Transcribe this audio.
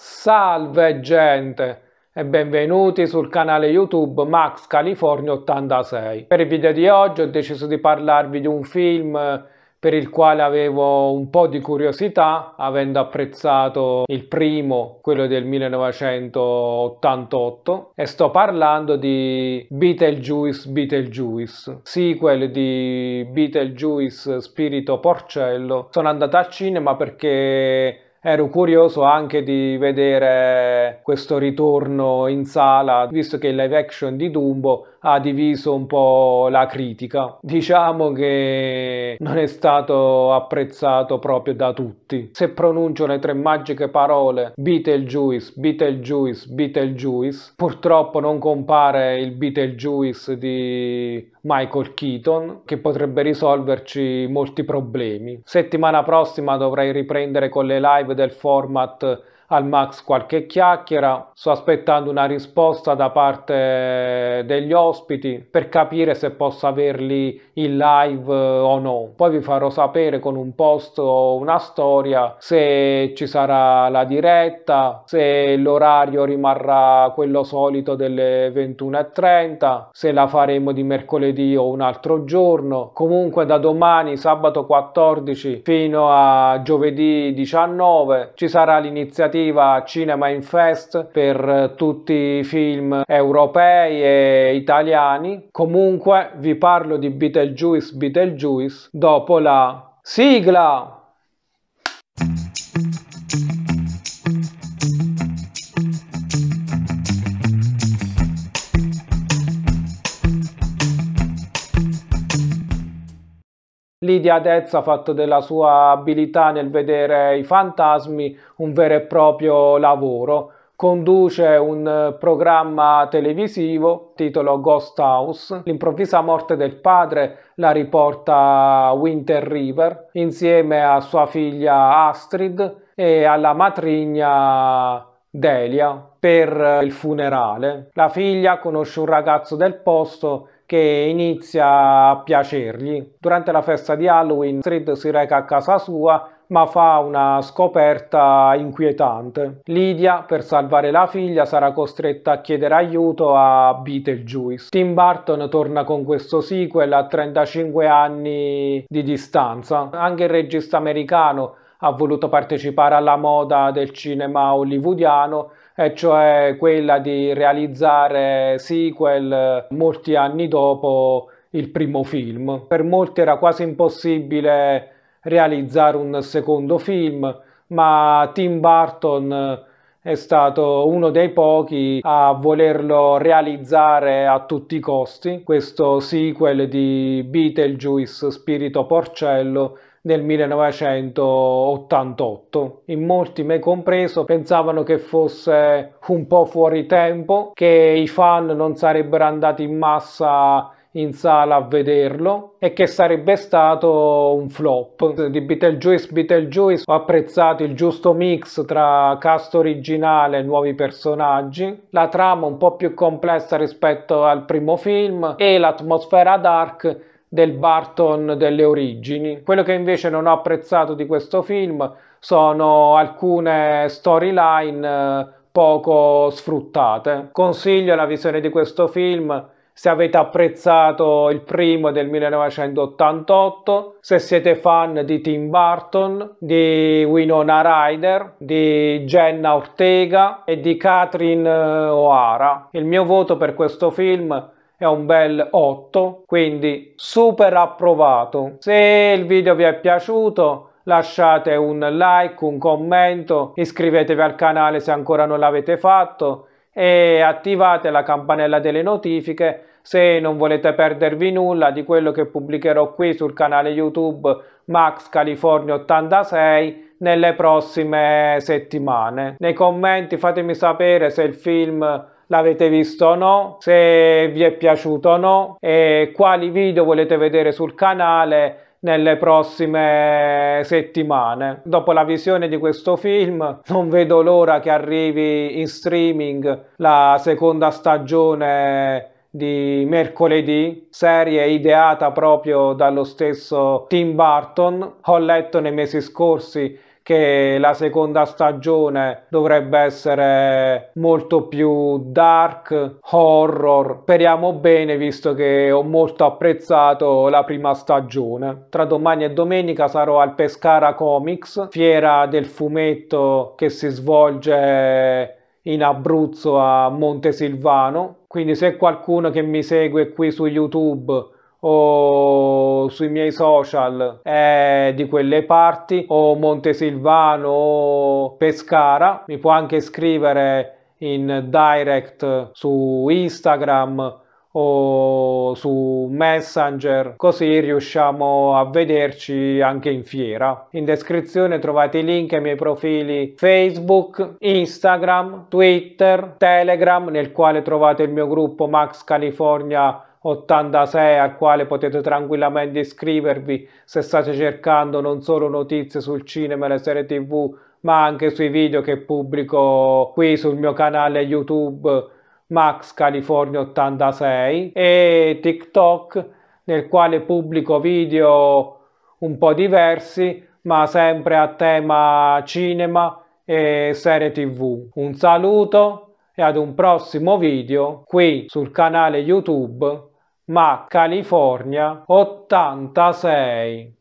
Salve gente e benvenuti sul canale YouTube Max California 86. Per il video di oggi ho deciso di parlarvi di un film eh, per il quale avevo un po' di curiosità, avendo apprezzato il primo, quello del 1988, e sto parlando di Beetlejuice Beetlejuice, sequel di Beetlejuice Spirito Porcello. Sono andato al cinema perché Ero curioso anche di vedere questo ritorno in sala, visto che il live action di Dumbo ha diviso un po' la critica. Diciamo che non è stato apprezzato proprio da tutti. Se pronuncio le tre magiche parole Beetlejuice, Beetlejuice, Beetlejuice, purtroppo non compare il Beetlejuice di Michael Keaton, che potrebbe risolverci molti problemi. Settimana prossima dovrei riprendere con le live del format al Max qualche chiacchiera, sto aspettando una risposta da parte degli ospiti per capire se posso averli in live eh, o no. Poi vi farò sapere con un post o una storia se ci sarà la diretta, se l'orario rimarrà quello solito delle 21.30, se la faremo di mercoledì o un altro giorno. Comunque da domani, sabato 14 fino a giovedì 19, ci sarà l'iniziativa iniziativa Cinema in Fest per eh, tutti i film europei e italiani. Comunque vi parlo di Beetlejuice Beetlejuice dopo la sigla. ha fatto della sua abilità nel vedere i fantasmi un vero e proprio lavoro. Conduce un eh, programma televisivo titolo Ghost House. L'improvvisa morte del padre la riporta Winter River insieme a sua figlia Astrid e alla matrigna Delia per eh, il funerale. La figlia conosce un ragazzo del posto che inizia a piacergli. Durante la festa di Halloween Fred si reca a casa sua ma fa una scoperta inquietante. Lydia, per salvare la figlia, sarà costretta a chiedere aiuto a Beetlejuice. Tim Burton torna con questo sequel a 35 anni di distanza. Anche il regista americano ha voluto partecipare alla moda del cinema hollywoodiano e cioè quella di realizzare sequel molti anni dopo il primo film. Per molti era quasi impossibile realizzare un secondo film, ma Tim Burton è stato uno dei pochi a volerlo realizzare a tutti i costi, questo sequel di Beetlejuice Spirito Porcello del 1988. In molti, me compreso, pensavano che fosse un po' fuori tempo, che i fan non sarebbero andati in massa in sala a vederlo e che sarebbe stato un flop di Beetlejuice Beetlejuice ho apprezzato il giusto mix tra cast originale e nuovi personaggi la trama un po' più complessa rispetto al primo film e l'atmosfera dark del Barton delle origini. Quello che invece non ho apprezzato di questo film sono alcune storyline eh, poco sfruttate. Consiglio la visione di questo film se avete apprezzato il primo del 1988, se siete fan di Tim Burton, di Winona Ryder, di Jenna Ortega e di Catherine eh, O'Hara. Il mio voto per questo film è è un bel 8 quindi super approvato se il video vi è piaciuto lasciate un like un commento iscrivetevi al canale se ancora non l'avete fatto e attivate la campanella delle notifiche se non volete perdervi nulla di quello che pubblicherò qui sul canale YouTube Max California 86 nelle prossime settimane. Nei commenti fatemi sapere se il film l'avete visto o no, se vi è piaciuto o no e quali video volete vedere sul canale nelle prossime settimane. Dopo la visione di questo film non vedo l'ora che arrivi in streaming la seconda stagione di mercoledì, serie ideata proprio dallo stesso Tim Burton. Ho letto nei mesi scorsi che la seconda stagione dovrebbe essere molto più dark, horror. Speriamo bene visto che ho molto apprezzato la prima stagione. Tra domani e domenica sarò al Pescara Comics, fiera del fumetto che si svolge in Abruzzo a Montesilvano. Quindi se qualcuno che mi segue qui su YouTube o sui miei social è eh, di quelle parti o Montesilvano o Pescara mi può anche scrivere in direct su Instagram o su Messenger, così riusciamo a vederci anche in fiera. In descrizione trovate i link ai miei profili Facebook, Instagram, Twitter, Telegram, nel quale trovate il mio gruppo Max California 86 al quale potete tranquillamente iscrivervi se state cercando non solo notizie sul cinema e le serie tv ma anche sui video che pubblico qui sul mio canale YouTube Max California 86 e TikTok nel quale pubblico video un po' diversi ma sempre a tema cinema e serie tv. Un saluto e ad un prossimo video qui sul canale YouTube ma California 86.